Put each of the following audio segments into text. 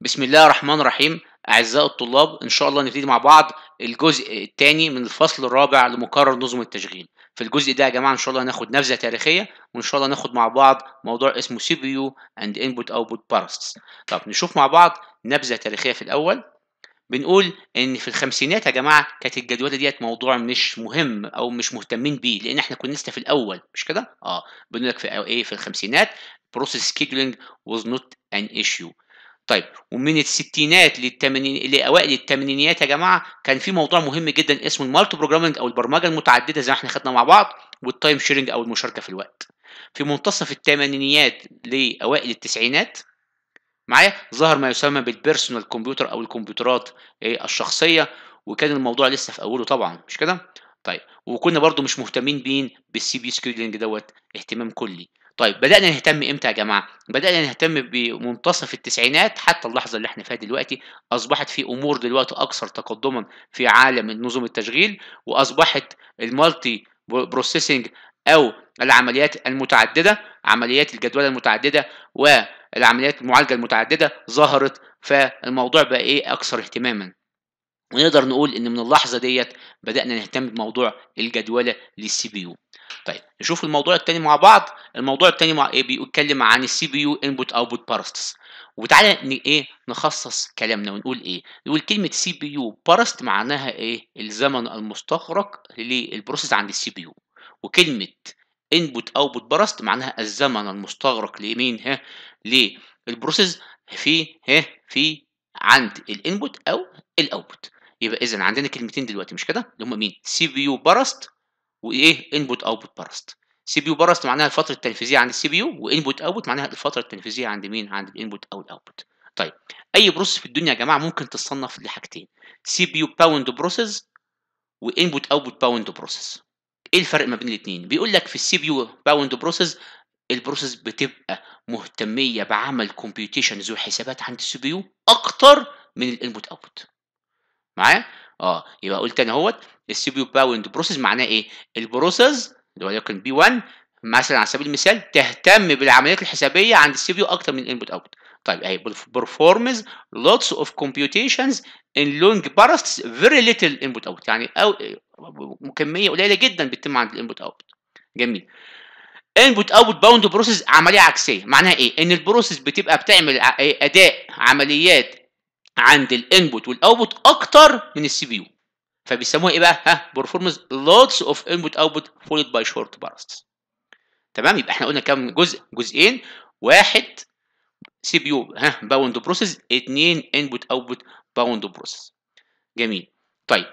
بسم الله الرحمن الرحيم أعزائي الطلاب إن شاء الله نبتدي مع بعض الجزء الثاني من الفصل الرابع لمقرر نظم التشغيل في الجزء ده يا جماعة إن شاء الله هناخد نبذة تاريخية وإن شاء الله ناخد مع بعض موضوع اسمه سي بي يو أند إنبوت أوتبوت بارس طب نشوف مع بعض نبذة تاريخية في الأول بنقول ان في الخمسينات يا جماعه كانت الجدوله ديت موضوع مش مهم او مش مهتمين بيه لان احنا كنا لسه في الاول مش كده اه بنقول لك في ايه في الخمسينات بروسيس سكيدولينج واز نوت ان ايشيو طيب ومن الستينات للتمانين لاوائل الثمانينيات يا جماعه كان في موضوع مهم جدا اسمه المالتي بروجرامنج او البرمجه المتعدده زي ما احنا خدنا مع بعض والتايم شيرنج او المشاركه في الوقت في منتصف الثمانينيات لاوائل التسعينات معايا ظهر ما يسمى بالبيرسونال كمبيوتر او الكمبيوترات إيه، الشخصيه وكان الموضوع لسه في اوله طبعا مش كده طيب وكنا برضو مش مهتمين بين بالسي بي سكيولينج دوت اهتمام كلي طيب بدأنا نهتم إمتى يا جماعة؟ بدأنا نهتم بمنتصف التسعينات حتى اللحظة اللي احنا فيها دلوقتي أصبحت في أمور دلوقتي أكثر تقدما في عالم نظم التشغيل وأصبحت المالتي بروسيسنج أو العمليات المتعددة عمليات الجدولة المتعددة والعمليات المعالجة المتعددة ظهرت فالموضوع بقى إيه أكثر اهتماما ونقدر نقول ان من اللحظه ديت بدانا نهتم بموضوع الجدوله للسي بي يو طيب نشوف الموضوع التاني مع بعض الموضوع التاني مع إيه بيتكلم عن السي بي يو انبوت اوتبوت باراستس وتعالى ايه نخصص كلامنا ونقول ايه نقول كلمه سي بي يو باراست معناها ايه الزمن المستغرق للبروسيس عند السي بي يو وكلمه انبوت اوتبوت باراست معناها الزمن المستغرق لمين ها للبروسيس في ها في عند الانبوت او الاوتبوت يبقى اذا عندنا كلمتين دلوقتي مش كده اللي هم مين سي بي يو برست وايه انبوت اوتبوت برست سي بي يو برست معناها الفتره التنفيذيه عند السي بي يو وانبوت اوتبوت معناها الفتره التنفيذيه عند مين عند الانبوت او الاوتبوت طيب اي بروسيس في الدنيا يا جماعه ممكن تتصنف لحاجتين سي بي يو باوند بروسيس وانبوت اوتبوت باوند بروسيس ايه الفرق ما بين الاثنين بيقول لك في السي بي يو باوند بروسيس البروسيس بتبقى مهتميه بعمل كومبيوتيشنز وحسابات عند السي بي يو اكتر من الانبوت اوتبوت معايا اه يبقى قلت انا اهوت السي بي يو باوند بروسيس معناه ايه البروسيس اللي وليكن بي 1 مثلا على سبيل المثال تهتم بالعمليات الحسابيه عند السي بي يو اكتر من الانبوت اوت. طيب اهي performs lots of computations in long bursts very little input اوت يعني أو كميه قليله جدا بتتم عند الانبوت اوت. جميل انبوت اوت باوند بروسيس عمليه عكسيه معناها ايه ان البروسيس بتبقى بتعمل اداء عمليات عند الانبوت والاوتبوت اكتر من السي بي يو فبيسموها ايه بقى ها بيرفورمز لوتس اوف انبوت اوتبوت فولد باي شورت bursts تمام يبقى احنا قلنا كام جزء جزئين واحد سي بي يو ها باوند بروسيس اثنين انبوت اوتبوت باوند بروسيس جميل طيب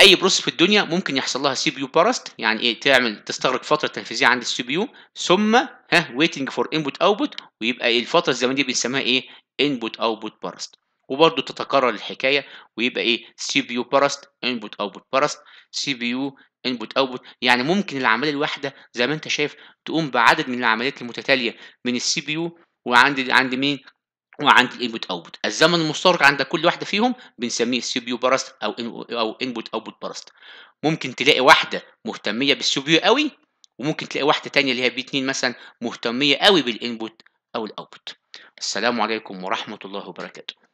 اي بروسيس في الدنيا ممكن يحصل لها سي بي يو بارست يعني ايه تعمل تستغرق فتره تنفيذيه عند السي بي يو ثم ها ويتنج فور انبوت اوتبوت ويبقى الفتره الزمنيه بنسميها ايه انبوت اوتبوت بارست وبرضه تتكرر الحكايه ويبقى ايه سي بي يو بارست انبوت اوتبوت بارست سي بي يو انبوت اوتبوت يعني ممكن العمليه الواحده زي ما انت شايف تقوم بعدد من العمليات المتتاليه من السي بي يو وعند عند مين وعند الانبوت اوتبوت الزمن المشترك عند كل واحده فيهم بنسميه سي بي يو بارست او او انبوت اوتبوت بارست ممكن تلاقي واحده مهتميه بالسي بي يو قوي وممكن تلاقي واحده ثانيه اللي هي بي 2 مثلا مهتميه قوي بالانبوت او الاوتبوت السلام عليكم ورحمه الله وبركاته